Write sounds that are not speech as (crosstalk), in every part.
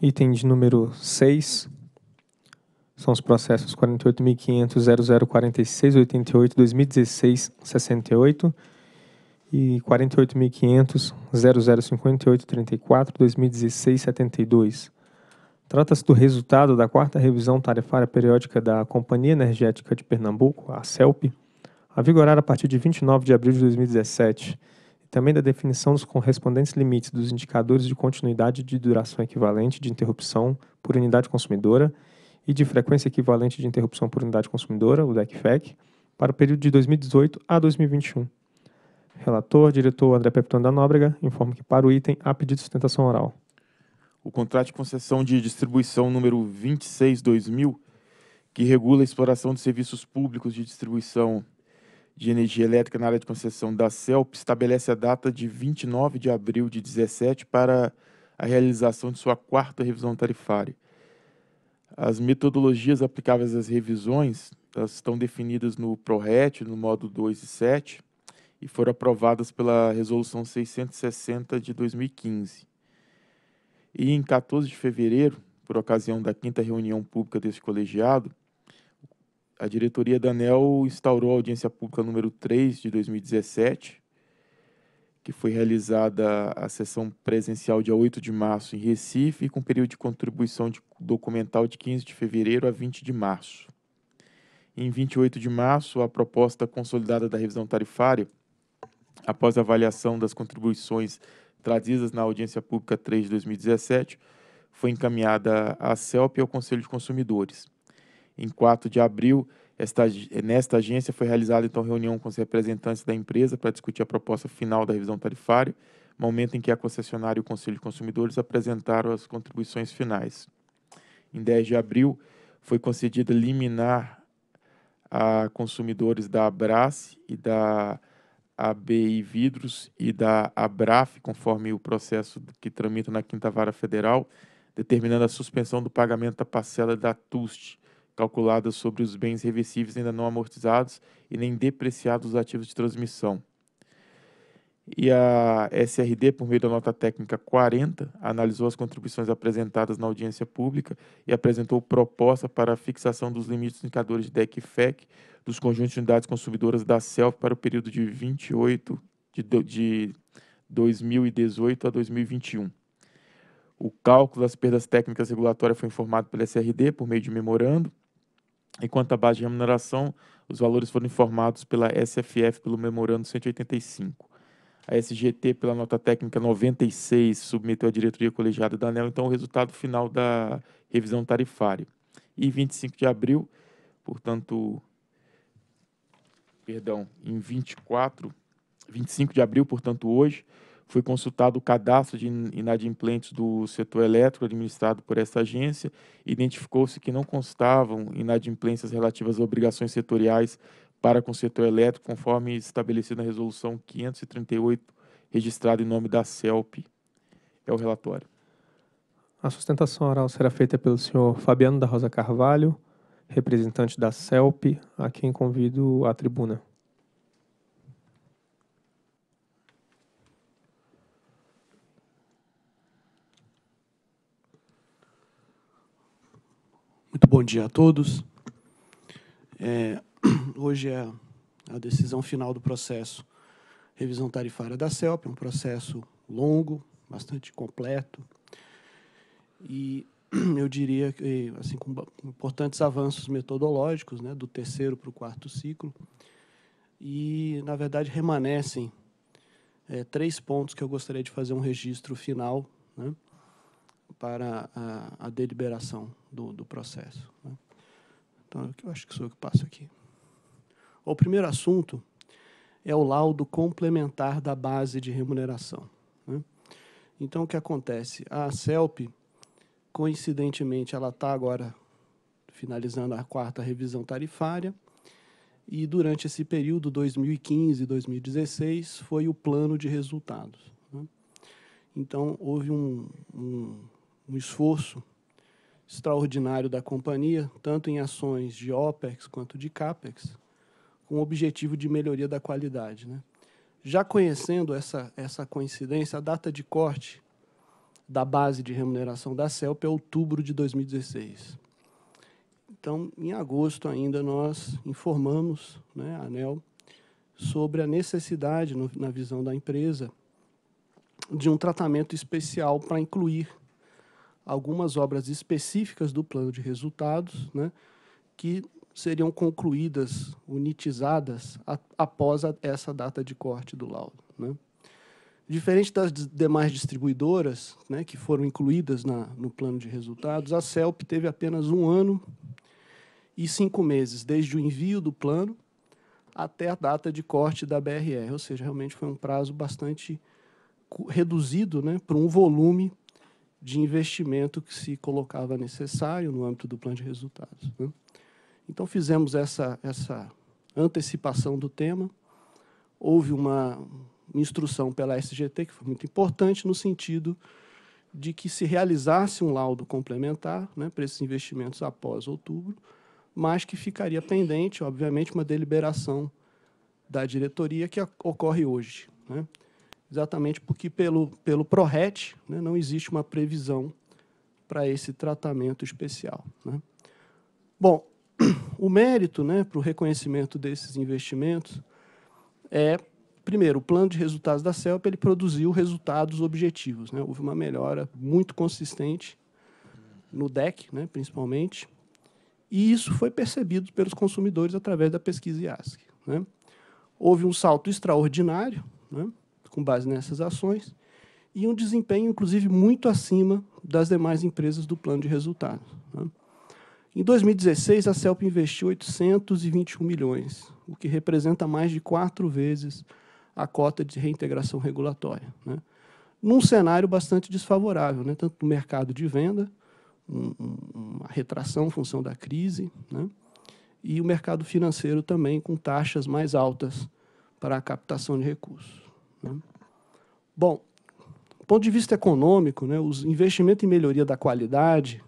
Item de número 6 são os processos 48.500.0046.88.2016.68 e 48.500.0058.34.2016.72. Trata-se do resultado da quarta revisão tarifária periódica da Companhia Energética de Pernambuco, a CELP, a vigorar a partir de 29 de abril de 2017 também da definição dos correspondentes limites dos indicadores de continuidade de duração equivalente de interrupção por unidade consumidora e de frequência equivalente de interrupção por unidade consumidora, o DECFEC, para o período de 2018 a 2021. Relator, diretor André pepton da Nóbrega, informa que para o item há pedido de sustentação oral. O contrato de concessão de distribuição número 26-2000, que regula a exploração de serviços públicos de distribuição de Energia Elétrica na área de concessão da CELP estabelece a data de 29 de abril de 17 para a realização de sua quarta revisão tarifária. As metodologias aplicáveis às revisões estão definidas no PRORET, no modo 2 e 7, e foram aprovadas pela Resolução 660 de 2015. E em 14 de fevereiro, por ocasião da quinta reunião pública deste colegiado, a diretoria da ANEL instaurou a audiência pública número 3 de 2017, que foi realizada a sessão presencial dia 8 de março em Recife, e com período de contribuição de documental de 15 de fevereiro a 20 de março. Em 28 de março, a proposta consolidada da revisão tarifária, após avaliação das contribuições trazidas na audiência pública 3 de 2017, foi encaminhada à CELP e ao Conselho de Consumidores em 4 de abril. Esta, nesta agência foi realizada então reunião com os representantes da empresa para discutir a proposta final da revisão tarifária, momento em que a concessionária e o Conselho de Consumidores apresentaram as contribuições finais. Em 10 de abril, foi concedida liminar a consumidores da Abras e da ABI Vidros e da Abraf, conforme o processo que tramita na Quinta Vara Federal, determinando a suspensão do pagamento da parcela da TUST calculada sobre os bens reversíveis ainda não amortizados e nem depreciados ativos de transmissão. E a SRD, por meio da nota técnica 40, analisou as contribuições apresentadas na audiência pública e apresentou proposta para a fixação dos limites indicadores de DEC e FEC dos conjuntos de unidades consumidoras da CELF para o período de 28 de, de 2018 a 2021. O cálculo das perdas técnicas regulatórias foi informado pela SRD por meio de memorando Enquanto a base de remuneração, os valores foram informados pela SFF pelo Memorando 185. A SGT, pela nota técnica 96, submeteu à diretoria colegiada da ANEL, então, o resultado final da revisão tarifária. E 25 de abril, portanto, perdão, em 24, 25 de abril, portanto, hoje, foi consultado o cadastro de inadimplentes do setor elétrico administrado por essa agência. Identificou-se que não constavam inadimplências relativas a obrigações setoriais para com o setor elétrico, conforme estabelecido na Resolução 538, registrada em nome da CELP. É o relatório. A sustentação oral será feita pelo senhor Fabiano da Rosa Carvalho, representante da CELP, a quem convido à tribuna. Muito bom dia a todos. É, (clears throat) hoje é a decisão final do processo revisão tarifária da CELP, é um processo longo, bastante completo e (clears throat) eu diria que assim com importantes avanços metodológicos, né, do terceiro para o quarto ciclo e na verdade remanescem é, três pontos que eu gostaria de fazer um registro final né, para a, a deliberação do, do processo. Né? Então, eu acho que sou eu que passo aqui. O primeiro assunto é o laudo complementar da base de remuneração. Né? Então, o que acontece? A CELP, coincidentemente, ela está agora finalizando a quarta revisão tarifária, e durante esse período, 2015 e 2016, foi o plano de resultados. Né? Então, houve um, um, um esforço extraordinário da companhia, tanto em ações de OPEX quanto de CAPEX, com o objetivo de melhoria da qualidade. Né? Já conhecendo essa, essa coincidência, a data de corte da base de remuneração da CELP é outubro de 2016. Então, em agosto ainda, nós informamos né, a ANEL sobre a necessidade, no, na visão da empresa, de um tratamento especial para incluir algumas obras específicas do plano de resultados, né, que seriam concluídas, unitizadas, a, após a, essa data de corte do laudo. Né. Diferente das demais distribuidoras né, que foram incluídas na, no plano de resultados, a CELP teve apenas um ano e cinco meses, desde o envio do plano até a data de corte da BRR, ou seja, realmente foi um prazo bastante reduzido né, para um volume de investimento que se colocava necessário no âmbito do plano de resultados. Né? Então, fizemos essa, essa antecipação do tema. Houve uma instrução pela SGT, que foi muito importante, no sentido de que se realizasse um laudo complementar né, para esses investimentos após outubro, mas que ficaria pendente, obviamente, uma deliberação da diretoria que ocorre hoje. Né? exatamente porque pelo, pelo PRORET né, não existe uma previsão para esse tratamento especial. Né? Bom, (clears throat) o mérito né, para o reconhecimento desses investimentos é, primeiro, o plano de resultados da CELP ele produziu resultados objetivos. Né? Houve uma melhora muito consistente no DEC, né, principalmente, e isso foi percebido pelos consumidores através da pesquisa IASC. Né? Houve um salto extraordinário, né? com base nessas ações, e um desempenho, inclusive, muito acima das demais empresas do plano de resultados. Né? Em 2016, a CELP investiu 821 milhões, o que representa mais de quatro vezes a cota de reintegração regulatória. Né? Num cenário bastante desfavorável, né? tanto no mercado de venda, um, uma retração em função da crise, né? e o mercado financeiro também com taxas mais altas para a captação de recursos. Né? Bom, do ponto de vista econômico, né, os investimentos em melhoria da qualidade,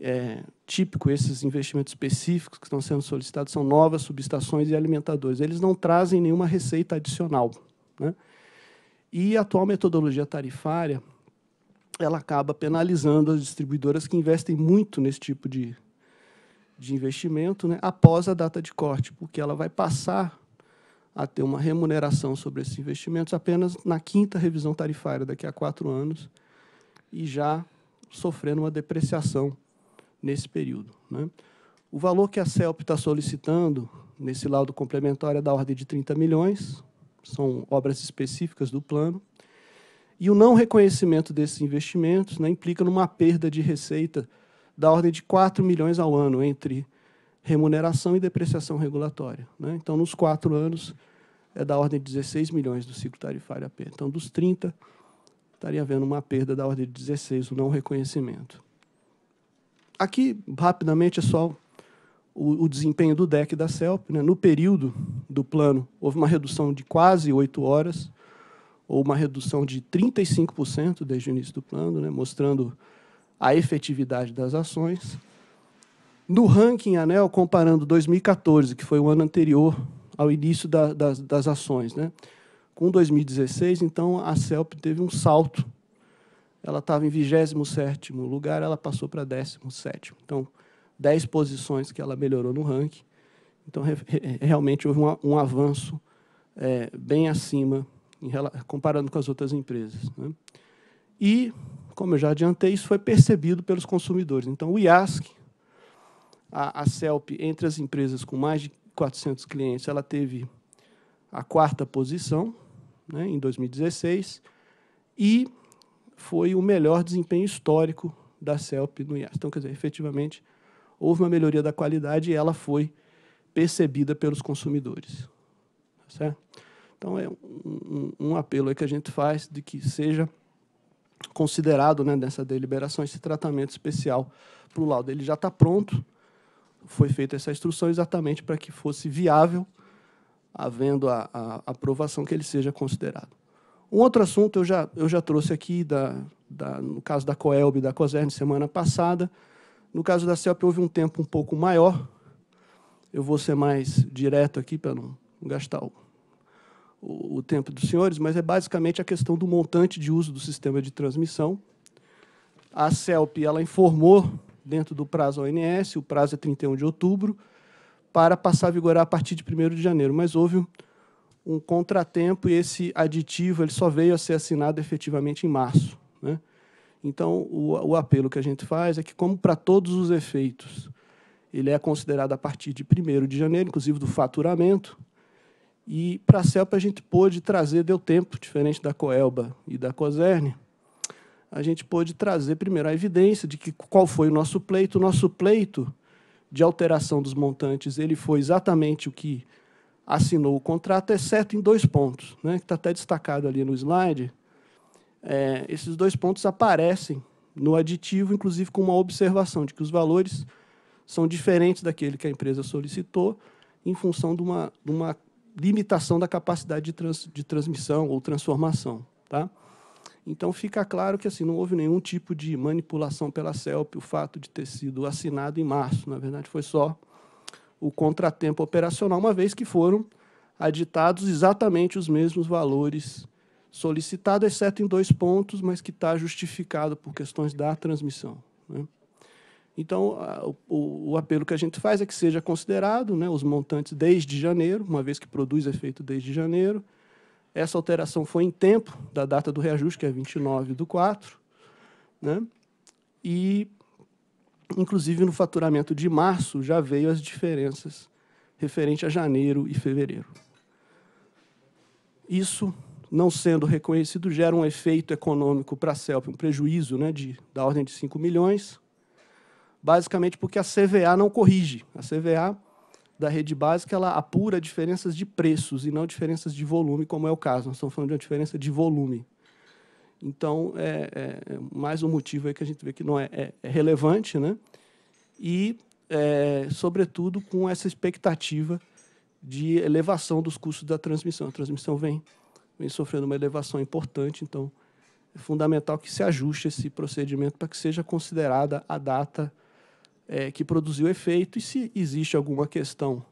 é, típico esses investimentos específicos que estão sendo solicitados, são novas subestações e alimentadores. Eles não trazem nenhuma receita adicional. Né? E a atual metodologia tarifária ela acaba penalizando as distribuidoras que investem muito nesse tipo de, de investimento né, após a data de corte, porque ela vai passar a ter uma remuneração sobre esses investimentos apenas na quinta revisão tarifária, daqui a quatro anos, e já sofrendo uma depreciação nesse período. Né? O valor que a CELP está solicitando nesse laudo complementar é da ordem de 30 milhões, são obras específicas do plano, e o não reconhecimento desses investimentos né, implica numa perda de receita da ordem de 4 milhões ao ano entre remuneração e depreciação regulatória. Né? Então, nos quatro anos, é da ordem de 16 milhões do ciclo tarifário AP. Então, dos 30, estaria havendo uma perda da ordem de 16, o não reconhecimento. Aqui, rapidamente, é só o, o desempenho do DEC da CELP. Né? No período do plano, houve uma redução de quase 8 horas, ou uma redução de 35% desde o início do plano, né? mostrando a efetividade das ações. No ranking ANEL, comparando 2014, que foi o ano anterior ao início da, das, das ações, né, com 2016, então a CELP teve um salto. Ela estava em 27 lugar, ela passou para 17. Então, 10 posições que ela melhorou no ranking. Então, re realmente houve um, um avanço é, bem acima, comparando com as outras empresas. Né? E, como eu já adiantei, isso foi percebido pelos consumidores. Então, o IASC, a, a CELP, entre as empresas com mais de 400 clientes, ela teve a quarta posição né, em 2016 e foi o melhor desempenho histórico da CELP no IAS. Então, quer dizer, efetivamente, houve uma melhoria da qualidade e ela foi percebida pelos consumidores. Tá certo? Então, é um, um, um apelo que a gente faz de que seja considerado né, nessa deliberação esse tratamento especial para o laudo. Ele já está pronto, foi feita essa instrução exatamente para que fosse viável, havendo a, a, aprovação, que ele seja considerado. Um outro assunto eu já, eu já trouxe aqui, da, da, no caso da Coelb e da COSERN, semana passada. No caso da CELP, houve um tempo um pouco maior. Eu vou ser mais direto aqui para não gastar o, o, o tempo dos senhores, mas é basicamente a questão do montante de uso do sistema de transmissão. A CELP ela informou dentro do prazo ONS, o prazo é 31 de outubro, para passar a vigorar a partir de 1 de janeiro. Mas houve um contratempo e esse aditivo ele só veio a ser assinado efetivamente em março. Né? Então, o, o apelo que a gente faz é que, como para todos os efeitos, ele é considerado a partir de 1 de janeiro, inclusive do faturamento, e para a CELPA a gente pôde trazer, deu tempo, diferente da COELBA e da COSERN, a gente pôde trazer primeiro a evidência de que qual foi o nosso pleito. O nosso pleito de alteração dos montantes ele foi exatamente o que assinou o contrato, exceto em dois pontos, né, que está até destacado ali no slide. É, esses dois pontos aparecem no aditivo, inclusive com uma observação de que os valores são diferentes daquele que a empresa solicitou em função de uma, de uma limitação da capacidade de, trans, de transmissão ou transformação. Tá? Então fica claro que assim não houve nenhum tipo de manipulação pela CELP, o fato de ter sido assinado em março, na verdade foi só o contratempo operacional, uma vez que foram aditados exatamente os mesmos valores solicitados, exceto em dois pontos, mas que está justificado por questões da transmissão. Né? Então, a, o, o, apelo que a gente faz é que seja considerado né, os montantes desde janeiro, uma vez que produz efeito desde janeiro, essa alteração foi em tempo da data do reajuste, que é 29 do 4, né? e, inclusive, no faturamento de março já veio as diferenças referente a janeiro e fevereiro. Isso, não sendo reconhecido, gera um efeito econômico para a CELP, um prejuízo né, de, da ordem de 5 milhões, basicamente porque a CVA não corrige. A CVA da rede básica ela apura diferenças de preços e não diferenças de volume, como é o caso. Nós estamos falando de uma diferença de volume. Então, é, é, é mais um motivo aí que a gente vê que não é, é, é relevante, né? E, é, sobretudo, com essa expectativa de elevação dos custos da transmissão. A transmissão vem, vem sofrendo uma elevação importante, então é fundamental que se ajuste esse procedimento para que seja considerada a data é, que produziu efeito e se existe alguma questão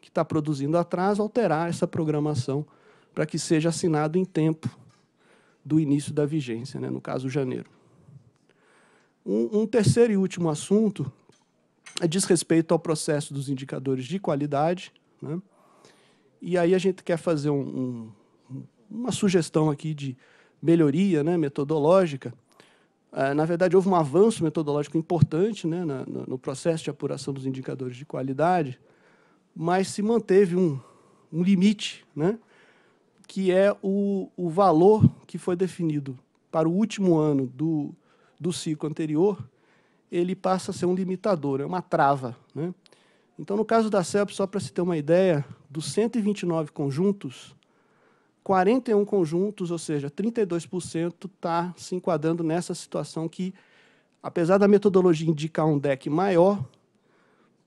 que está produzindo atraso, alterar essa programação para que seja assinado em tempo do início da vigência, né, no caso, janeiro. Um, um terceiro e último assunto é diz respeito ao processo dos indicadores de qualidade. Né, e aí a gente quer fazer um, um, uma sugestão aqui de melhoria né, metodológica, ah, na verdade, houve um avanço metodológico importante né, no processo de apuração dos indicadores de qualidade, mas se manteve um, um limite, né, que é o, o valor que foi definido para o último ano do, do ciclo anterior, ele passa a ser um limitador, é uma trava. Né? Então, no caso da CEP, só para se ter uma ideia, dos 129 conjuntos, 41 conjuntos, ou seja, 32% está se enquadrando nessa situação que, apesar da metodologia indicar um deck maior,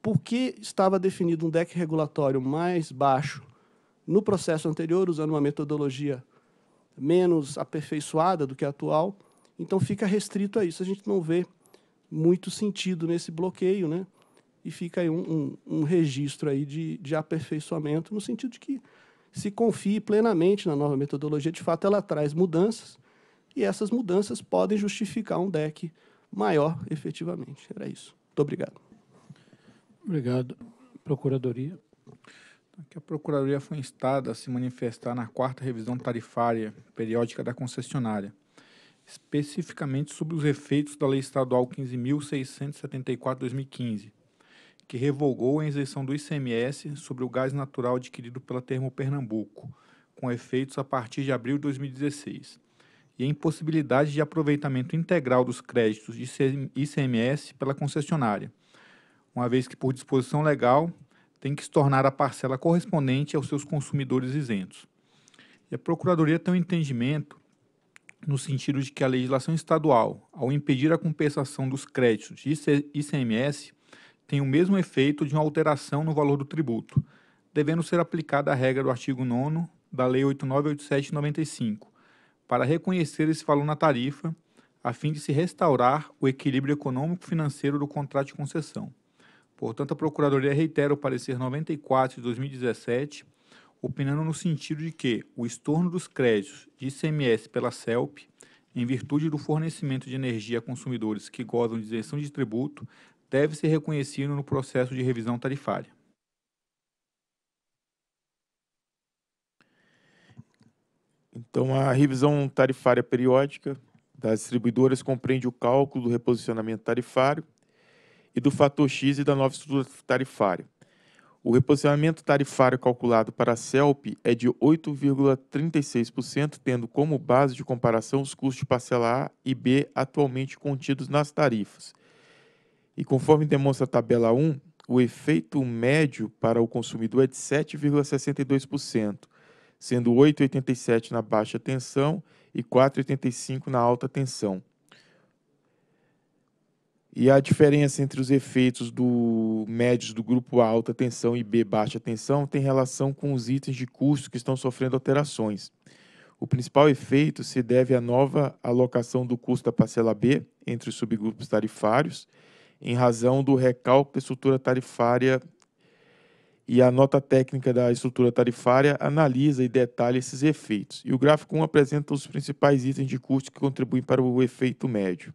porque estava definido um deck regulatório mais baixo no processo anterior, usando uma metodologia menos aperfeiçoada do que a atual, então fica restrito a isso. A gente não vê muito sentido nesse bloqueio, né? E fica aí um, um, um registro aí de, de aperfeiçoamento, no sentido de que se confie plenamente na nova metodologia. De fato, ela traz mudanças e essas mudanças podem justificar um deck maior efetivamente. Era isso. Muito obrigado. Obrigado. Procuradoria. Que a Procuradoria foi instada a se manifestar na quarta revisão tarifária periódica da concessionária, especificamente sobre os efeitos da Lei Estadual 15.674-2015, que revogou a isenção do ICMS sobre o gás natural adquirido pela Termo Pernambuco, com efeitos a partir de abril de 2016, e a impossibilidade de aproveitamento integral dos créditos de ICMS pela concessionária, uma vez que, por disposição legal, tem que se tornar a parcela correspondente aos seus consumidores isentos. E a Procuradoria tem um entendimento no sentido de que a legislação estadual, ao impedir a compensação dos créditos de ICMS, tem o mesmo efeito de uma alteração no valor do tributo, devendo ser aplicada a regra do artigo 9 da Lei 8987/95, para reconhecer esse valor na tarifa, a fim de se restaurar o equilíbrio econômico-financeiro do contrato de concessão. Portanto, a Procuradoria reitera o parecer 94 de 2017, opinando no sentido de que o estorno dos créditos de ICMS pela CELP, em virtude do fornecimento de energia a consumidores que gozam de isenção de tributo, deve ser reconhecido no processo de revisão tarifária. Então, a revisão tarifária periódica das distribuidoras compreende o cálculo do reposicionamento tarifário e do fator X e da nova estrutura tarifária. O reposicionamento tarifário calculado para a CELP é de 8,36%, tendo como base de comparação os custos de parcela A e B atualmente contidos nas tarifas, e conforme demonstra a tabela 1, o efeito médio para o consumidor é de 7,62%, sendo 8,87 na baixa tensão e 4,85 na alta tensão. E a diferença entre os efeitos do médios do grupo A alta tensão e B baixa tensão tem relação com os itens de custo que estão sofrendo alterações. O principal efeito se deve à nova alocação do custo da parcela B entre os subgrupos tarifários em razão do recalque da estrutura tarifária e a nota técnica da estrutura tarifária analisa e detalha esses efeitos. E o gráfico 1 apresenta os principais itens de custo que contribuem para o efeito médio.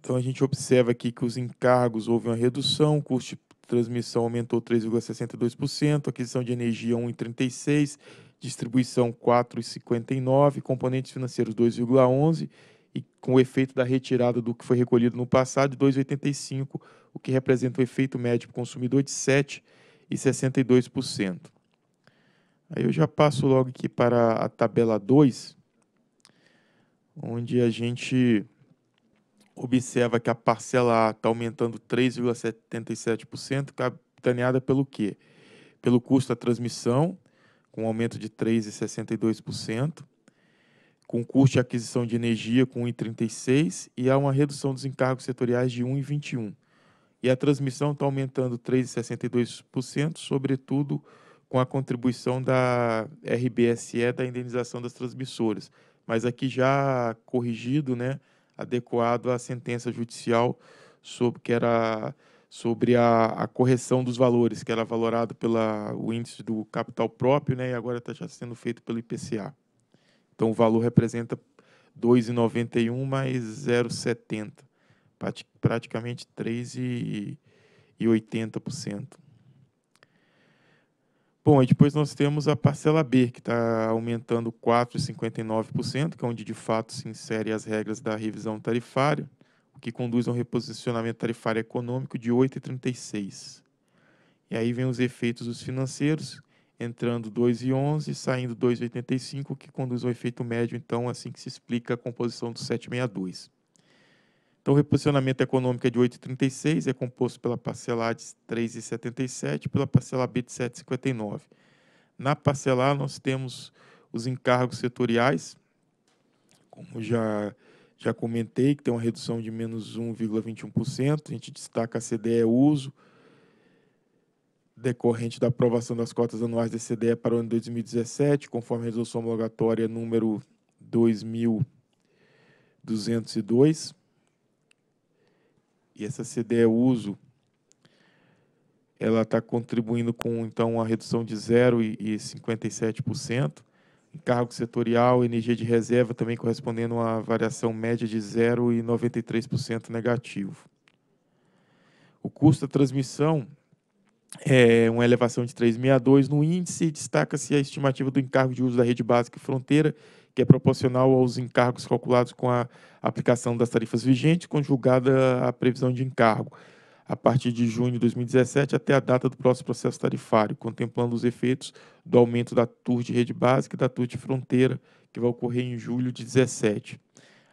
Então a gente observa aqui que os encargos houve uma redução, o custo de transmissão aumentou 3,62%, aquisição de energia 1,36%, distribuição 4,59%, componentes financeiros 2,11%, e com o efeito da retirada do que foi recolhido no passado de 2,85, o que representa o um efeito médio para o consumidor de 7,62%. Aí eu já passo logo aqui para a tabela 2, onde a gente observa que a parcela A está aumentando 3,77%, capitaneada pelo quê? Pelo custo da transmissão, com um aumento de 3,62%, com custo de aquisição de energia com 1,36 e há uma redução dos encargos setoriais de 1,21. E a transmissão está aumentando 3,62%, sobretudo com a contribuição da RBSE da indenização das transmissoras. Mas aqui já corrigido, né, adequado à sentença judicial sobre que era sobre a, a, correção dos valores, que era valorado pelo índice do capital próprio, né, e agora está já sendo feito pelo IPCA. Então o valor representa 2,91 mais 0,70, praticamente 3,80%. Bom, e depois nós temos a parcela B, que está aumentando 4,59%, que é onde de fato se inserem as regras da revisão tarifária, o que conduz a um reposicionamento tarifário econômico de 8,36%. E aí vem os efeitos dos financeiros, entrando 2,11, saindo 2,85, que conduz ao efeito médio, então, assim que se explica a composição do 762. Então, o reposicionamento econômico é de 8,36, é composto pela parcela A de 3,77 e pela parcela B de 7,59. Na parcela A, nós temos os encargos setoriais, como já, já comentei, que tem uma redução de menos 1,21%. A gente destaca a CDE Uso, decorrente da aprovação das cotas anuais da CDE para o ano de 2017, conforme a resolução homologatória número 2202. E essa CDE uso ela está contribuindo com então a redução de 0,57%, encargo setorial, energia de reserva também correspondendo a variação média de 0,93% negativo. O custo da transmissão é, uma elevação de 3,62 no índice, destaca-se a estimativa do encargo de uso da rede básica e fronteira, que é proporcional aos encargos calculados com a aplicação das tarifas vigentes, conjugada à previsão de encargo, a partir de junho de 2017 até a data do próximo processo tarifário, contemplando os efeitos do aumento da TUR de rede básica e da TUR de fronteira, que vai ocorrer em julho de 2017.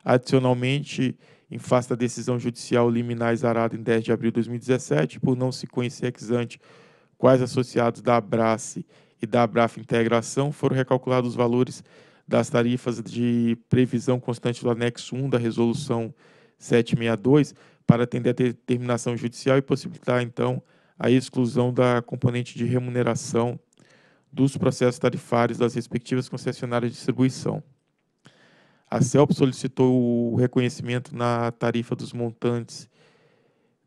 Adicionalmente, em face da decisão judicial liminar zarada em 10 de abril de 2017, por não se conhecer ex ante quais associados da Abrace e da Abraf Integração foram recalculados os valores das tarifas de previsão constante do anexo 1 da resolução 762 para atender a determinação judicial e possibilitar então a exclusão da componente de remuneração dos processos tarifários das respectivas concessionárias de distribuição. A CELP solicitou o reconhecimento na tarifa dos montantes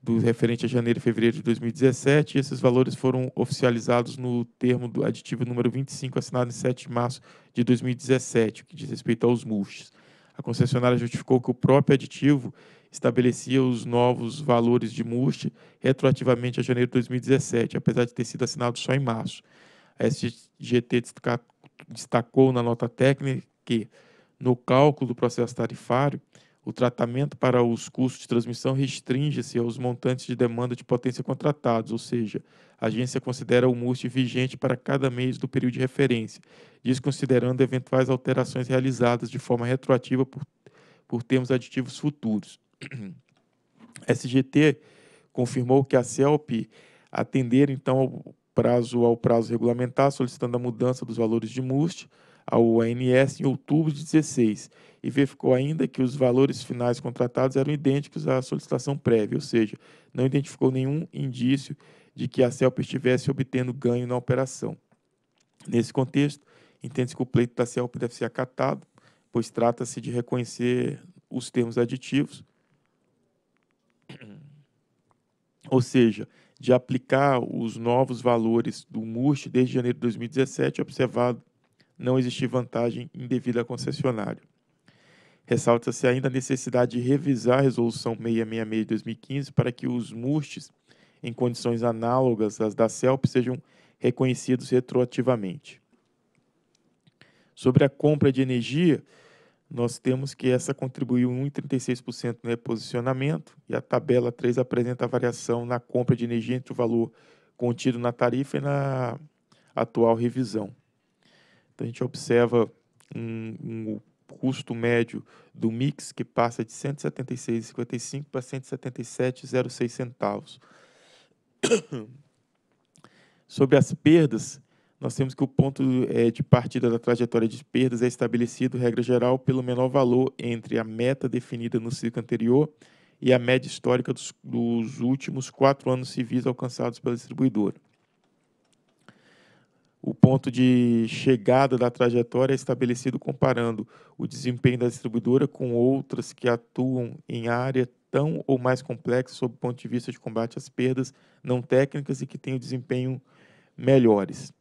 do referente a janeiro e fevereiro de 2017, e esses valores foram oficializados no termo do aditivo número 25, assinado em 7 de março de 2017, que diz respeito aos mulches. A concessionária justificou que o próprio aditivo estabelecia os novos valores de MUST retroativamente a janeiro de 2017, apesar de ter sido assinado só em março. A SGT destacou na nota técnica que no cálculo do processo tarifário, o tratamento para os custos de transmissão restringe-se aos montantes de demanda de potência contratados, ou seja, a agência considera o MUST vigente para cada mês do período de referência, desconsiderando eventuais alterações realizadas de forma retroativa por, por termos aditivos futuros. SGT (clears throat) confirmou que a CELP atender então ao prazo ao prazo regulamentar, solicitando a mudança dos valores de MUST, ao ONS em outubro de 16 e verificou ainda que os valores finais contratados eram idênticos à solicitação prévia, ou seja, não identificou nenhum indício de que a CELP estivesse obtendo ganho na operação. Nesse contexto, entende-se que o pleito da CELP deve ser acatado, pois trata-se de reconhecer os termos aditivos, ou seja, de aplicar os novos valores do MURST desde janeiro de 2017, observado não existir vantagem indevida a concessionário. Ressalta-se ainda a necessidade de revisar a Resolução 666 de 2015 para que os MUSTs, em condições análogas às da CELP, sejam reconhecidos retroativamente. Sobre a compra de energia, nós temos que essa contribuiu 1,36% no reposicionamento e a tabela 3 apresenta a variação na compra de energia entre o valor contido na tarifa e na atual revisão. Então a gente observa um, um custo médio do mix que passa de 176,55 para 177,06 centavos. (coughs) Sobre as perdas, nós temos que o ponto é, de partida da trajetória de perdas é estabelecido, regra geral, pelo menor valor entre a meta definida no ciclo anterior e a média histórica dos, dos últimos quatro anos civis alcançados pela distribuidora o ponto de chegada da trajetória é estabelecido comparando o desempenho da distribuidora com outras que atuam em área tão ou mais complexa sob o ponto de vista de combate às perdas não técnicas e que têm o desempenho melhores.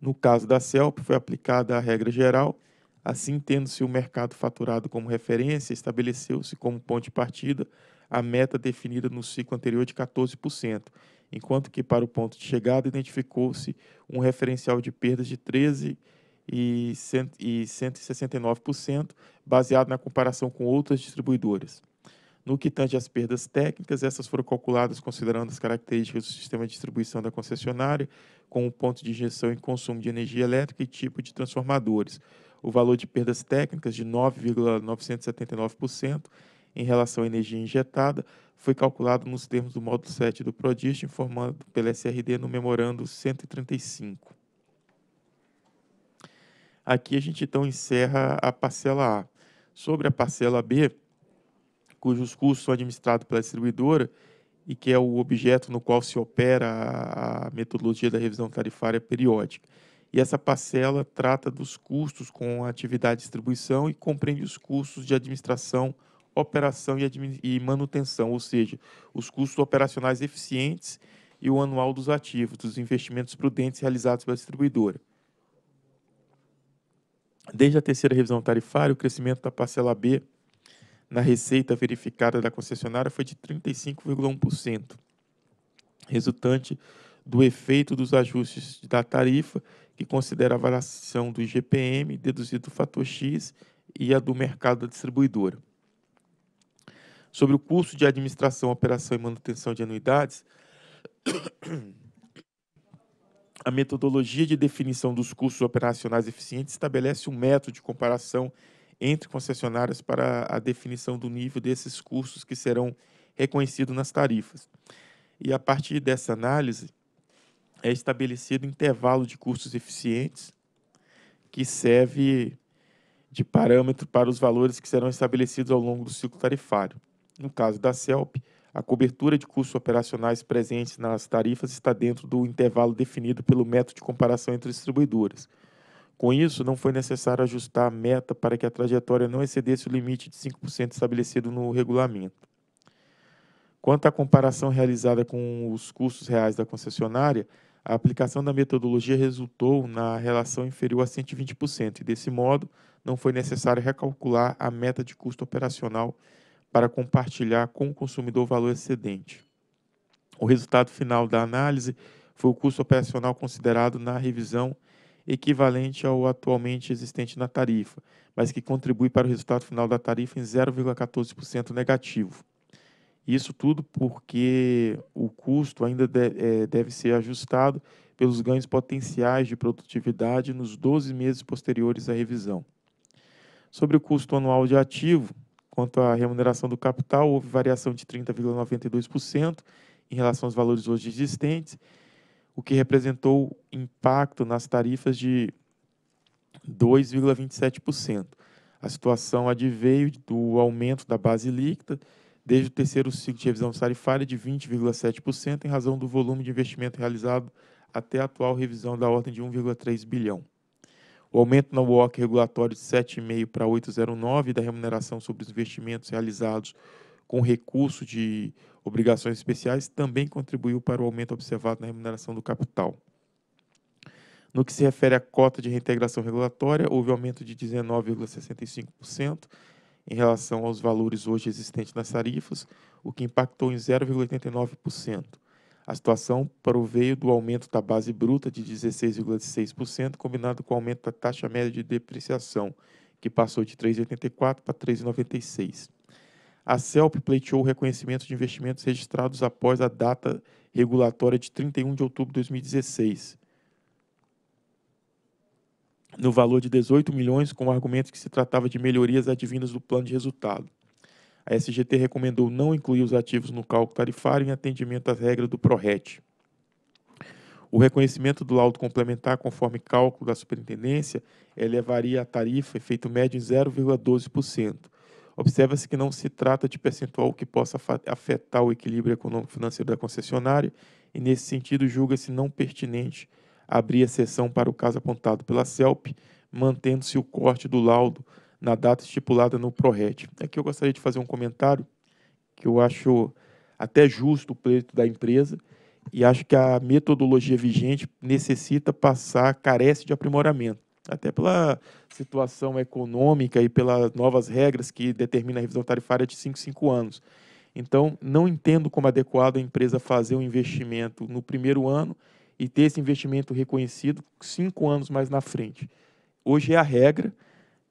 No caso da CELP, foi aplicada a regra geral, assim tendo-se o mercado faturado como referência, estabeleceu-se como ponto de partida a meta definida no ciclo anterior de 14%, enquanto que para o ponto de chegada identificou-se um referencial de perdas de 13 e 169%, baseado na comparação com outras distribuidoras. No que tange às perdas técnicas, essas foram calculadas considerando as características do sistema de distribuição da concessionária, com o ponto de injeção e consumo de energia elétrica e tipo de transformadores. O valor de perdas técnicas de 9,979% em relação à energia injetada foi calculado nos termos do módulo 7 do PRODIST, informado pelo SRD no memorando 135. Aqui a gente então encerra a parcela A. Sobre a parcela B, cujos custos são administrados pela distribuidora e que é o objeto no qual se opera a metodologia da revisão tarifária periódica. E essa parcela trata dos custos com a atividade de distribuição e compreende os custos de administração operação e, e manutenção, ou seja, os custos operacionais eficientes e o anual dos ativos, dos investimentos prudentes realizados pela distribuidora. Desde a terceira revisão tarifária, o crescimento da parcela B na receita verificada da concessionária foi de 35,1%, resultante do efeito dos ajustes da tarifa, que considera a variação do IGPM deduzido do fator X e a do mercado da distribuidora sobre o custo de administração, operação e manutenção de anuidades, (clears throat) a metodologia de definição dos custos operacionais eficientes estabelece um método de comparação entre concessionárias para a definição do nível desses custos que serão reconhecidos nas tarifas. E a partir dessa análise, é estabelecido intervalo de custos eficientes que serve de parâmetro para os valores que serão estabelecidos ao longo do ciclo tarifário. No caso da CELP, a cobertura de custos operacionais presentes nas tarifas está dentro do intervalo definido pelo método de comparação entre distribuidoras. Com isso, não foi necessário ajustar a meta para que a trajetória não excedesse o limite de 5% estabelecido no regulamento. Quanto à comparação realizada com os custos reais da concessionária, a aplicação da metodologia resultou na relação inferior a 120%, e desse modo, não foi necessário recalcular a meta de custo operacional para compartilhar com o consumidor o valor excedente. O resultado final da análise foi o custo operacional considerado na revisão equivalente ao atualmente existente na tarifa, mas que contribui para o resultado final da tarifa em 0,14% negativo. Isso tudo porque o custo ainda é, deve ser ajustado pelos ganhos potenciais de produtividade nos 12 meses posteriores à revisão. Sobre o custo anual de ativo, Quanto à remuneração do capital, houve variação de 30,92% em relação aos valores hoje existentes, o que representou impacto nas tarifas de 2,27%. A situação adveio do aumento da base líquida desde o terceiro ciclo de revisão tarifária de 20,7% em razão do volume de investimento realizado até a atual revisão da ordem de 1,3 bilhão. O aumento na WOC regulatório de 7,5 para 8,09 da remuneração sobre os investimentos realizados com recurso de obrigações especiais também contribuiu para o aumento observado na remuneração do capital. No que se refere à cota de reintegração regulatória, houve aumento de 19,65% em relação aos valores hoje existentes nas tarifas, o que impactou em 0,89%. A situação proveio do aumento da base bruta de 16,6%, combinado com o aumento da taxa média de depreciação, que passou de 3,84 para 3,96. A CELP pleiteou o reconhecimento de investimentos registrados após a data regulatória de 31 de outubro de 2016, no valor de 18 milhões, com o argumento que se tratava de melhorias advindas do plano de resultado. A SGT recomendou não incluir os ativos no cálculo tarifário em atendimento às regras do PRORET. O reconhecimento do laudo complementar conforme cálculo da superintendência elevaria a tarifa efeito médio em 0,12%. Observa-se que não se trata de percentual que possa afetar o equilíbrio econômico-financeiro da concessionária e, nesse sentido, julga-se não pertinente abrir exceção para o caso apontado pela CELP, mantendo-se o corte do laudo na data estipulada no ProRet. Aqui eu gostaria de fazer um comentário que eu acho até justo o pleito da empresa e acho que a metodologia vigente necessita passar, carece de aprimoramento. Até pela situação econômica e pelas novas regras que determina a revisão tarifária de 5, 5 anos. Então, não entendo como adequado a empresa fazer um investimento no primeiro ano e ter esse investimento reconhecido cinco anos mais na frente. Hoje é a regra,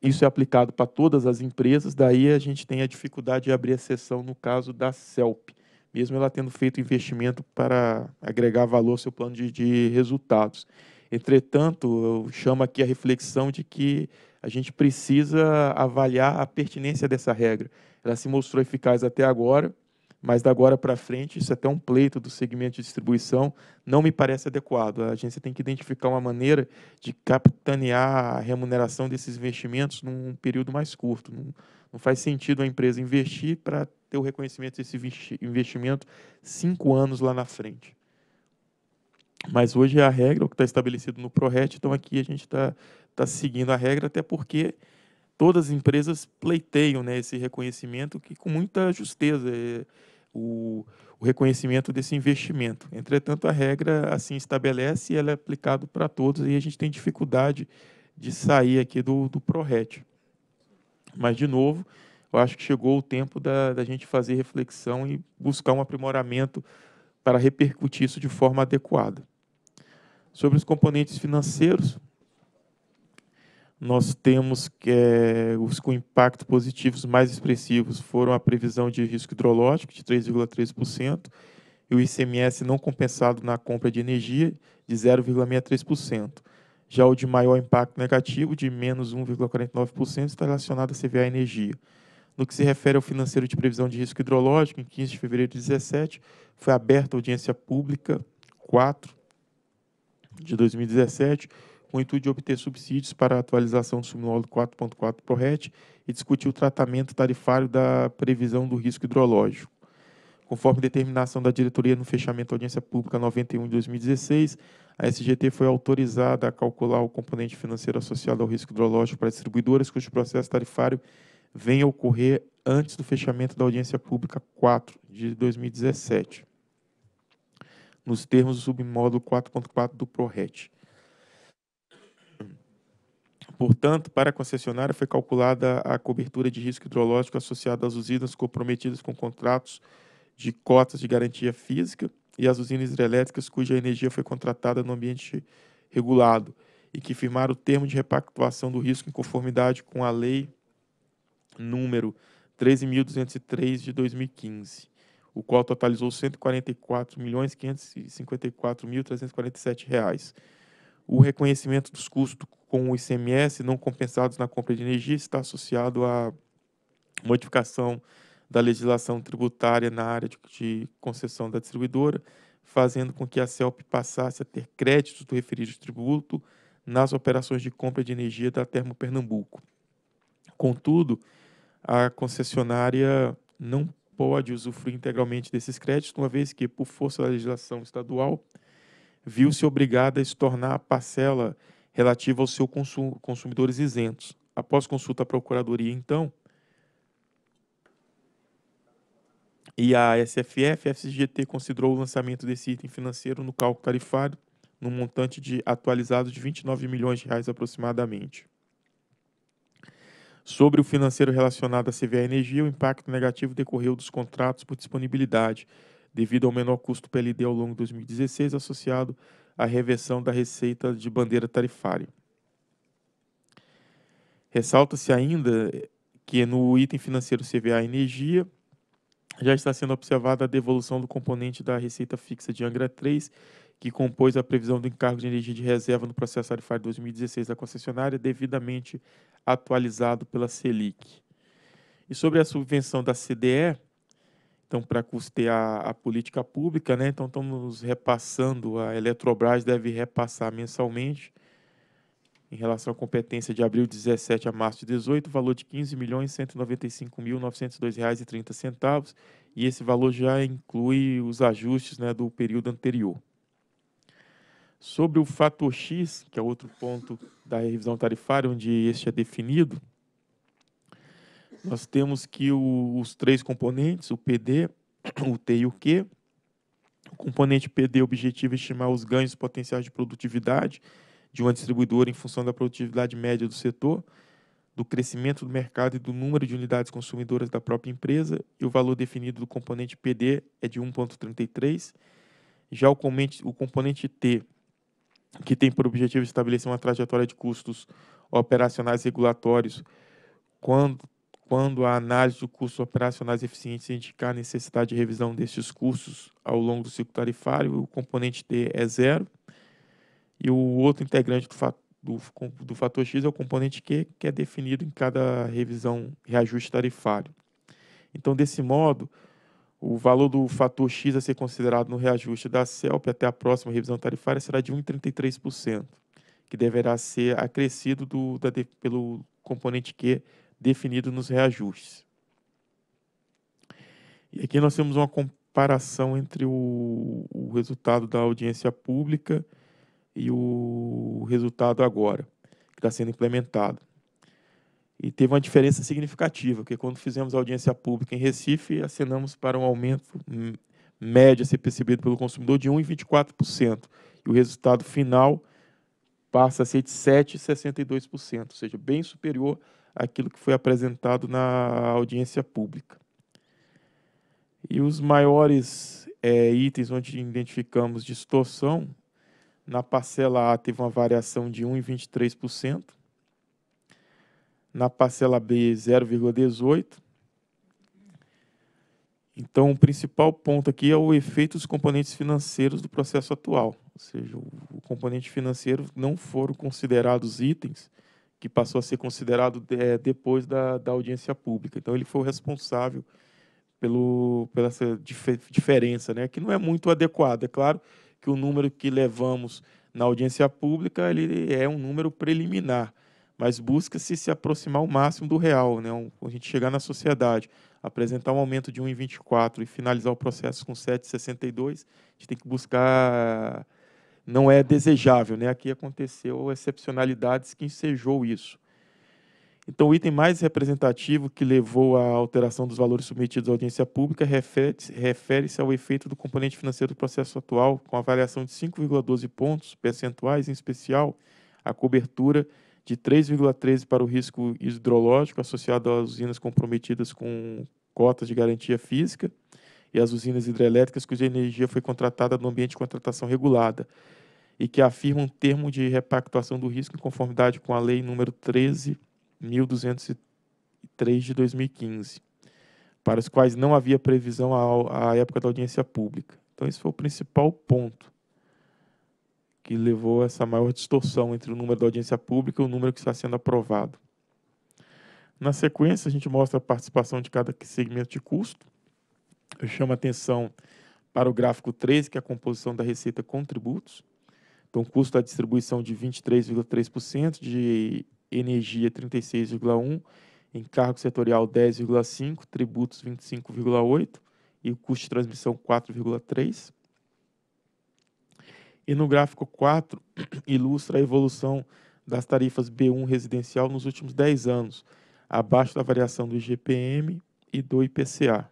isso é aplicado para todas as empresas, daí a gente tem a dificuldade de abrir a sessão no caso da CELP, mesmo ela tendo feito investimento para agregar valor ao seu plano de, de resultados. Entretanto, eu chamo aqui a reflexão de que a gente precisa avaliar a pertinência dessa regra. Ela se mostrou eficaz até agora, mas da agora para frente, isso é até um pleito do segmento de distribuição, não me parece adequado. A agência tem que identificar uma maneira de capitanear a remuneração desses investimentos num período mais curto. Não, não faz sentido a empresa investir para ter o reconhecimento desse investimento cinco anos lá na frente. Mas hoje é a regra, o que está estabelecido no ProRet, então aqui a gente está tá seguindo a regra, até porque todas as empresas pleiteiam né, esse reconhecimento que com muita justeza é, o, o, reconhecimento desse investimento. Entretanto, a regra assim estabelece e ela é aplicada para todos e a gente tem dificuldade de sair aqui do, do ProRet. Mas, de novo, eu acho que chegou o tempo da, da gente fazer reflexão e buscar um aprimoramento para repercutir isso de forma adequada. Sobre os componentes financeiros, nós temos que é, os com impacto positivos mais expressivos foram a previsão de risco hidrológico de 3,3% e o ICMS não compensado na compra de energia de 0,63%. Já o de maior impacto negativo, de menos 1,49%, está relacionado à CVA Energia. No que se refere ao financeiro de previsão de risco hidrológico, em 15 de fevereiro de 2017, foi aberta a audiência pública 4 de 2017, com o intuito de obter subsídios para a atualização do submódulo 4.4 ProRet e discutir o tratamento tarifário da previsão do risco hidrológico. Conforme determinação da diretoria no fechamento da audiência pública 91 de 2016, a SGT foi autorizada a calcular o componente financeiro associado ao risco hidrológico para distribuidoras cujo processo tarifário venha a ocorrer antes do fechamento da audiência pública 4 de 2017, nos termos do submódulo 4.4 do ProRet. Portanto, para a concessionária foi calculada a cobertura de risco hidrológico associada às usinas comprometidas com contratos de cotas de garantia física e às usinas hidrelétricas cuja energia foi contratada no ambiente regulado e que firmaram o termo de repactuação do risco em conformidade com a lei número 13.203 de 2015, o qual totalizou R$ 144.554.347. O reconhecimento dos custos com o ICMS não compensados na compra de energia está associado à modificação da legislação tributária na área de, de concessão da distribuidora, fazendo com que a CELP passasse a ter créditos do referido tributo nas operações de compra de energia da Termo Pernambuco. Contudo, a concessionária não pode usufruir integralmente desses créditos, uma vez que, por força da legislação estadual, viu-se obrigada a se tornar a parcela relativa aos seus consumidores isentos. Após consulta à Procuradoria, então, e a SFF, a FSGT considerou o lançamento desse item financeiro no cálculo tarifário num montante de atualizado de 29 milhões de reais aproximadamente. Sobre o financeiro relacionado à CVA Energia, o impacto negativo decorreu dos contratos por disponibilidade, devido ao menor custo PLD ao longo de 2016 associado a reversão da receita de bandeira tarifária. Ressalta-se ainda que no item financeiro CVA Energia já está sendo observada a devolução do componente da receita fixa de Angra 3, que compôs a previsão do encargo de energia de reserva no processo tarifário 2016 da concessionária, devidamente atualizado pela Selic. E sobre a subvenção da CDE, então para custear a política pública, né? Então estamos repassando, a Eletrobras deve repassar mensalmente em relação à competência de abril 17 a março de 18, o valor de R$ 15.195.902,30, e esse valor já inclui os ajustes né, do período anterior. Sobre o fator X, que é outro ponto da revisão tarifária, onde este é definido, nós temos que o, os três componentes, o PD, o T e o Q. O componente PD, o objetivo é estimar os ganhos potenciais de produtividade de uma distribuidora em função da produtividade média do setor, do crescimento do mercado e do número de unidades consumidoras da própria empresa, e o valor definido do componente PD é de 1,33. Já o, comente, o componente T, que tem por objetivo estabelecer uma trajetória de custos operacionais regulatórios quando quando a análise do curso operacionais eficientes indicar a necessidade de revisão destes cursos ao longo do ciclo tarifário, o componente T é zero. E o outro integrante do, do, do fator X é o componente Q, que é definido em cada revisão, reajuste tarifário. Então, desse modo, o valor do fator X a ser considerado no reajuste da CELP até a próxima revisão tarifária será de 1,33%, que deverá ser acrescido do, da, pelo componente Q definido nos reajustes. E aqui nós temos uma comparação entre o, o resultado da audiência pública e o resultado agora, que está sendo implementado. E teve uma diferença significativa, porque quando fizemos a audiência pública em Recife, acenamos para um aumento médio a ser percebido pelo consumidor de 1,24%. E o resultado final passa a ser de 7,62%, ou seja, bem superior aquilo que foi apresentado na audiência pública. E os maiores é, itens onde identificamos distorção, na parcela A teve uma variação de 1,23%, na parcela B 0,18%. Então, o principal ponto aqui é o efeito dos componentes financeiros do processo atual, ou seja, o componente financeiro não foram considerados itens que passou a ser considerado é, depois da, da audiência pública. Então, ele foi o responsável pelo, pela essa dif diferença, né? que não é muito adequada. É claro que o número que levamos na audiência pública ele é um número preliminar, mas busca-se se aproximar ao máximo do real, né? Um, a gente chegar na sociedade, apresentar um aumento de 1,24 e finalizar o processo com 7,62, a gente tem que buscar não é desejável. Né? Aqui aconteceu excepcionalidades que ensejou isso. Então, o item mais representativo que levou à alteração dos valores submetidos à audiência pública refere-se ao efeito do componente financeiro do processo atual, com a de 5,12 pontos percentuais, em especial a cobertura de 3,13 para o risco hidrológico associado às usinas comprometidas com cotas de garantia física, e as usinas hidrelétricas cuja energia foi contratada no ambiente de contratação regulada e que afirma um termo de repactuação do risco em conformidade com a Lei número 13.203 de 2015, para os quais não havia previsão à época da audiência pública. Então, esse foi o principal ponto que levou a essa maior distorção entre o número da audiência pública e o número que está sendo aprovado. Na sequência, a gente mostra a participação de cada segmento de custo eu chamo a atenção para o gráfico 3, que é a composição da receita com tributos. Então, custo da distribuição de 23,3%, de energia 36,1%, encargo setorial 10,5%, tributos 25,8% e o custo de transmissão 4,3%. E no gráfico 4, (clears throat) ilustra a evolução das tarifas B1 residencial nos últimos 10 anos, abaixo da variação do IGPM e do IPCA.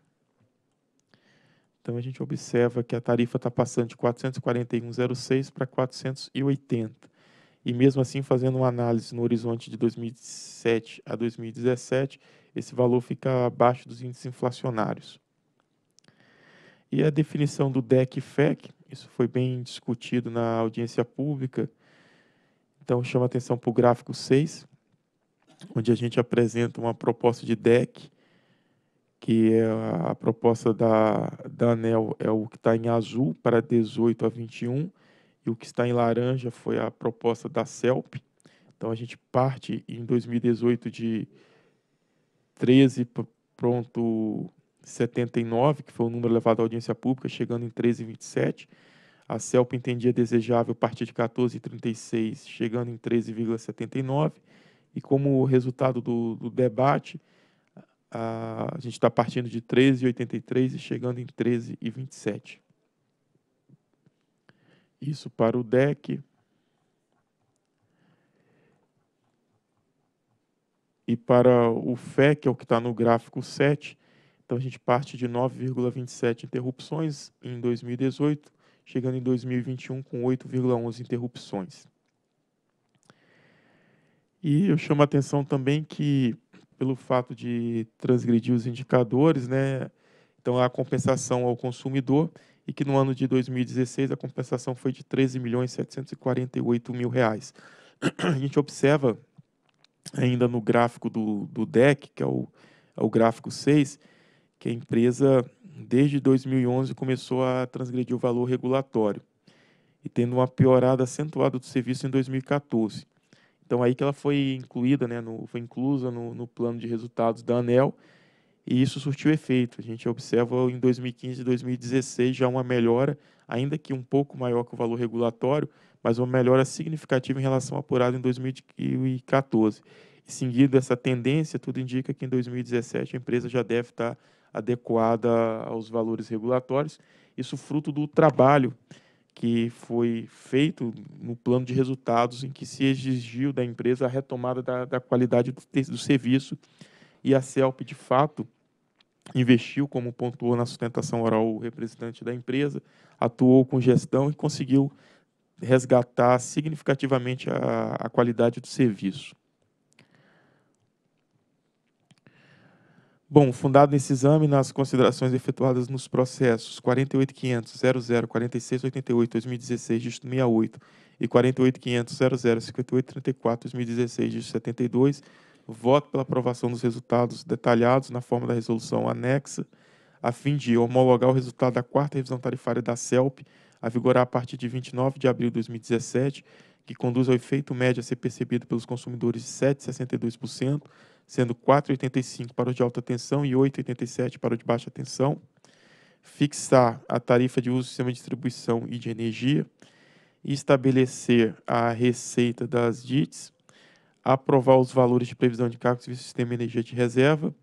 Então a gente observa que a tarifa está passando de 441,06 para 480. E mesmo assim, fazendo uma análise no horizonte de 2007 a 2017, esse valor fica abaixo dos índices inflacionários. E a definição do DEC-FEC, isso foi bem discutido na audiência pública, então chama atenção para o gráfico 6, onde a gente apresenta uma proposta de DEC que é a proposta da, da ANEL é o que está em azul para 18 a 21 e o que está em laranja foi a proposta da CELP. Então a gente parte em 2018 de 13 pronto 79, que foi o número levado à audiência pública, chegando em 13,27. A CELP entendia desejável partir de 14,36, chegando em 13,79. E como resultado do, do debate, a, gente está partindo de 13,83 e chegando em 13,27. Isso para o DEC. E para o FE, que é o que está no gráfico 7, então a gente parte de 9,27 interrupções em 2018, chegando em 2021 com 8,11 interrupções. E eu chamo a atenção também que pelo fato de transgredir os indicadores, né? Então a compensação ao consumidor e que no ano de 2016 a compensação foi de 13 milhões 748 mil reais. (clears throat) A gente observa ainda no gráfico do, do DEC, que é o, é o gráfico 6, que a empresa desde 2011 começou a transgredir o valor regulatório e tendo uma piorada acentuada do serviço em 2014. Então aí que ela foi incluída, né, no, foi inclusa no, no plano de resultados da ANEL e isso surtiu efeito. A gente observa em 2015 e 2016 já uma melhora, ainda que um pouco maior que o valor regulatório, mas uma melhora significativa em relação ao apurado em 2014. E seguindo essa tendência, tudo indica que em 2017 a empresa já deve estar adequada aos valores regulatórios. Isso fruto do trabalho que foi feito no plano de resultados em que se exigiu da empresa a retomada da, da qualidade do, do, serviço e a CELP, de fato, investiu, como pontuou na sustentação oral o representante da empresa, atuou com gestão e conseguiu resgatar significativamente a, a qualidade do serviço. Bom, fundado nesse exame, nas considerações efetuadas nos processos 48.500.00.46.88.2016, dígito 68 e 48.500.00.58.34.2016, dígito 72, voto pela aprovação dos resultados detalhados na forma da resolução anexa, a fim de homologar o resultado da quarta revisão tarifária da CELP, a vigorar a partir de 29 de abril de 2017, que conduz ao efeito médio a ser percebido pelos consumidores de 7,62%, sendo 4,85 para o de alta tensão e 8,87 para o de baixa tensão. Fixar a tarifa de uso do sistema de distribuição e de energia. Estabelecer a receita das DITs. Aprovar os valores de previsão de cargos do sistema de energia de reserva.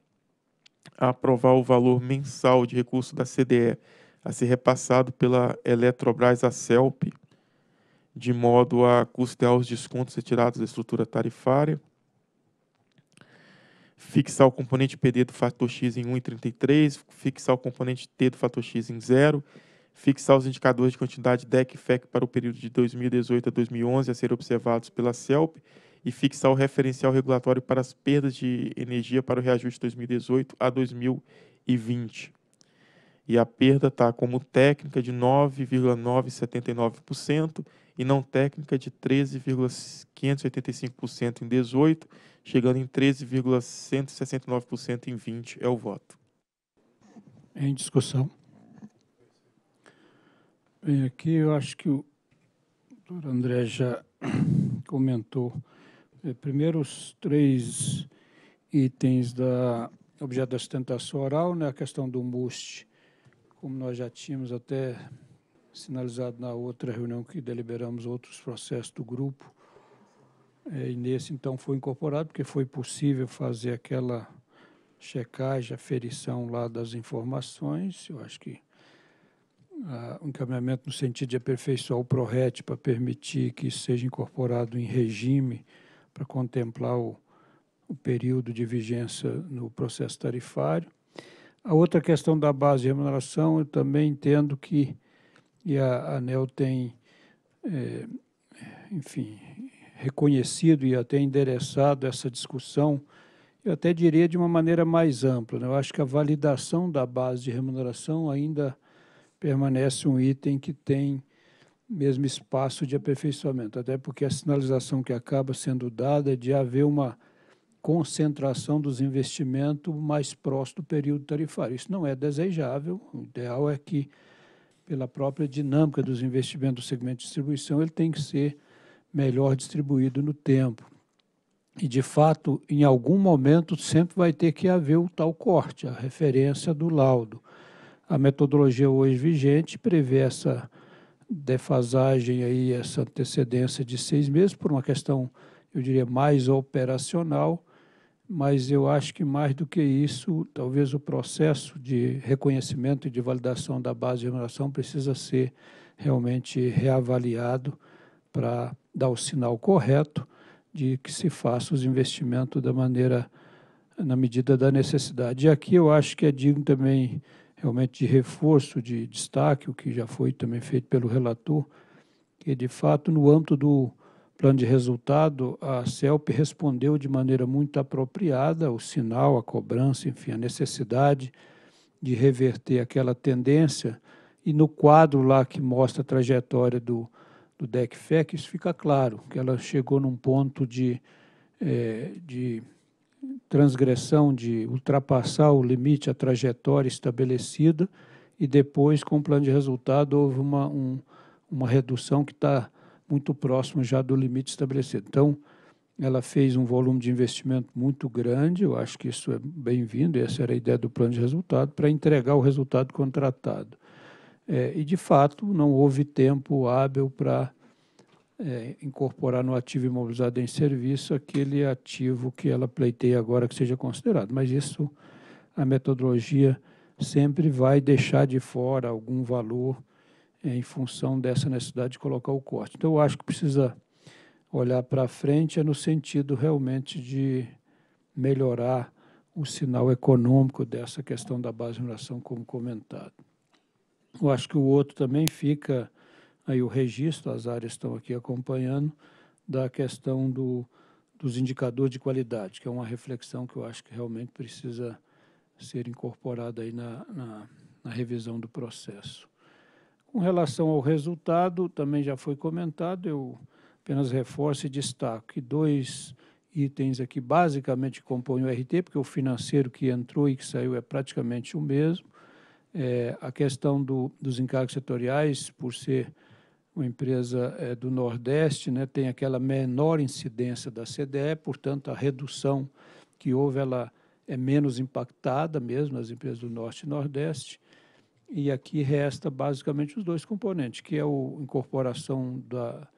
Aprovar o valor mensal de recurso da CDE a ser repassado pela Eletrobras à CELP, de modo a custear os descontos retirados da estrutura tarifária fixar o componente PD do fator x em 1,33, fixar o componente T do fator x em 0, fixar os indicadores de quantidade DEC e FEC para o período de 2018 a 2011 a serem observados pela CELP e fixar o referencial regulatório para as perdas de energia para o reajuste 2018 a 2020. E a perda está como técnica de 9,979% e não técnica de 13,585% em 2018, chegando em 13,169% em 20 é o voto. Em discussão. Bem, aqui eu acho que o doutor André já (coughs) comentou. É, primeiro, os três itens da objeto da sustentação oral, né, a questão do MUST, como nós já tínhamos até sinalizado na outra reunião que deliberamos outros processos do grupo, é, e nesse, então, foi incorporado, porque foi possível fazer aquela checagem, aferição lá das informações. Eu acho que ah, um encaminhamento no sentido de aperfeiçoar o PRORET para permitir que isso seja incorporado em regime para contemplar o, o período de vigência no processo tarifário. A outra questão da base de remuneração, eu também entendo que e a ANEL tem, é, enfim, reconhecido e até endereçado essa discussão, eu até diria de uma maneira mais ampla. Né? Eu acho que a validação da base de remuneração ainda permanece um item que tem mesmo espaço de aperfeiçoamento, até porque a sinalização que acaba sendo dada é de haver uma concentração dos investimentos mais próximo do período tarifário. Isso não é desejável, o ideal é que, pela própria dinâmica dos investimentos do segmento de distribuição, ele tem que ser melhor distribuído no tempo. E, de fato, em algum momento sempre vai ter que haver o tal corte, a referência do laudo. A metodologia hoje vigente prevê essa defasagem, aí, essa antecedência de seis meses, por uma questão, eu diria, mais operacional, mas eu acho que mais do que isso, talvez o processo de reconhecimento e de validação da base de remuneração precisa ser realmente reavaliado para dá o sinal correto de que se faça os investimentos da maneira, na medida da necessidade. E aqui eu acho que é digno também, realmente, de reforço, de destaque, o que já foi também feito pelo relator, que de fato, no âmbito do plano de resultado, a CELP respondeu de maneira muito apropriada o sinal, a cobrança, enfim, a necessidade de reverter aquela tendência. E no quadro lá que mostra a trajetória do do DECFEC, isso fica claro, que ela chegou num ponto de, é, de transgressão, de ultrapassar o limite, a trajetória estabelecida, e depois, com o plano de resultado, houve uma, um, uma redução que está muito próximo já do limite estabelecido. Então, ela fez um volume de investimento muito grande, eu acho que isso é bem-vindo, essa era a ideia do plano de resultado, para entregar o resultado contratado. É, e, de fato, não houve tempo hábil para é, incorporar no ativo imobilizado em serviço aquele ativo que ela pleiteia agora que seja considerado. Mas isso, a metodologia sempre vai deixar de fora algum valor é, em função dessa necessidade de colocar o corte. Então, eu acho que precisa olhar para frente é no sentido realmente de melhorar o sinal econômico dessa questão da base de mineração, como comentado. Eu acho que o outro também fica aí o registro, as áreas estão aqui acompanhando, da questão do, dos indicadores de qualidade, que é uma reflexão que eu acho que realmente precisa ser incorporada aí na, na, na revisão do processo. Com relação ao resultado, também já foi comentado, eu apenas reforço e destaco que dois itens aqui basicamente compõem o RT, porque o financeiro que entrou e que saiu é praticamente o mesmo, é, a questão do, dos encargos setoriais, por ser uma empresa é, do Nordeste, né, tem aquela menor incidência da CDE, portanto, a redução que houve ela é menos impactada mesmo nas empresas do Norte e Nordeste. E aqui resta basicamente os dois componentes, que é a incorporação da,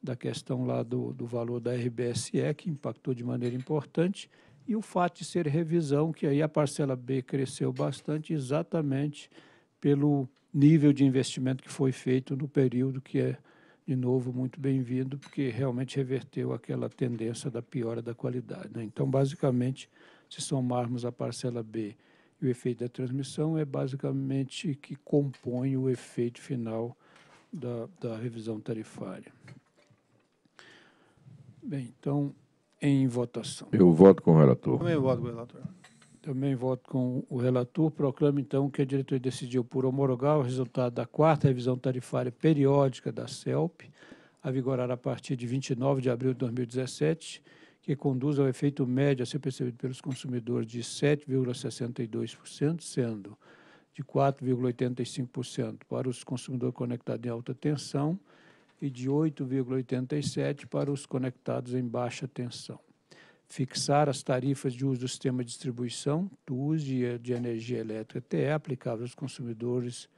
da questão lá do, do valor da RBSE, que impactou de maneira importante, e o fato de ser revisão, que aí a parcela B cresceu bastante, exatamente pelo nível de investimento que foi feito no período, que é, de novo, muito bem-vindo, porque realmente reverteu aquela tendência da piora da qualidade. Né? Então, basicamente, se somarmos a parcela B e o efeito da transmissão, é basicamente que compõe o efeito final da, da revisão tarifária. Bem, então, em votação. Eu voto com o relator. Também voto com o relator. Também voto com o relator. Proclamo, então, que a diretoria decidiu por homologar o resultado da quarta revisão tarifária periódica da CELP, a vigorar a partir de 29 de abril de 2017, que conduz ao efeito médio a ser percebido pelos consumidores de 7,62%, sendo de 4,85% para os consumidores conectados em alta tensão e de 8,87 para os conectados em baixa tensão. Fixar as tarifas de uso do sistema de distribuição, TUS, de, de energia elétrica TE, aplicável aos consumidores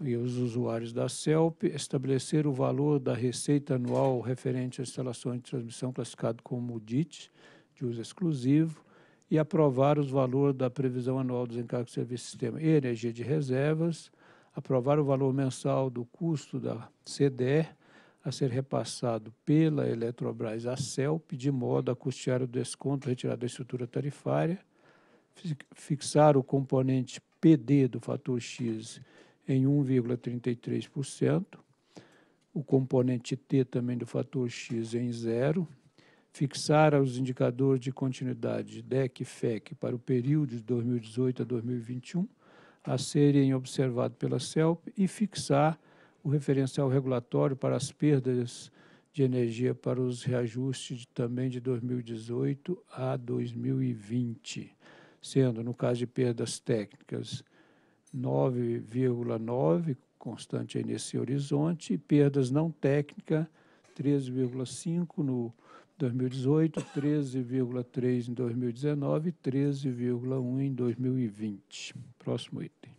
e aos usuários da CELP. Estabelecer o valor da receita anual referente às instalações de transmissão classificado como DIT, de uso exclusivo e aprovar os valores da previsão anual dos encargos de serviço sistema e energia de reservas, aprovar o valor mensal do custo da CDE a ser repassado pela Eletrobras à CELP, de modo a custear o desconto retirado da estrutura tarifária, fixar o componente PD do fator X em 1,33%, o componente T também do fator X em zero, fixar os indicadores de continuidade DEC e FEC para o período de 2018 a 2021, a serem observados pela CELP e fixar o referencial regulatório para as perdas de energia para os reajustes também de 2018 a 2020, sendo, no caso de perdas técnicas, 9,9, constante aí nesse horizonte, e perdas não técnicas, 13,5 no horizonte 2018, 13,3 em 2019 e 13,1 em 2020. Próximo item.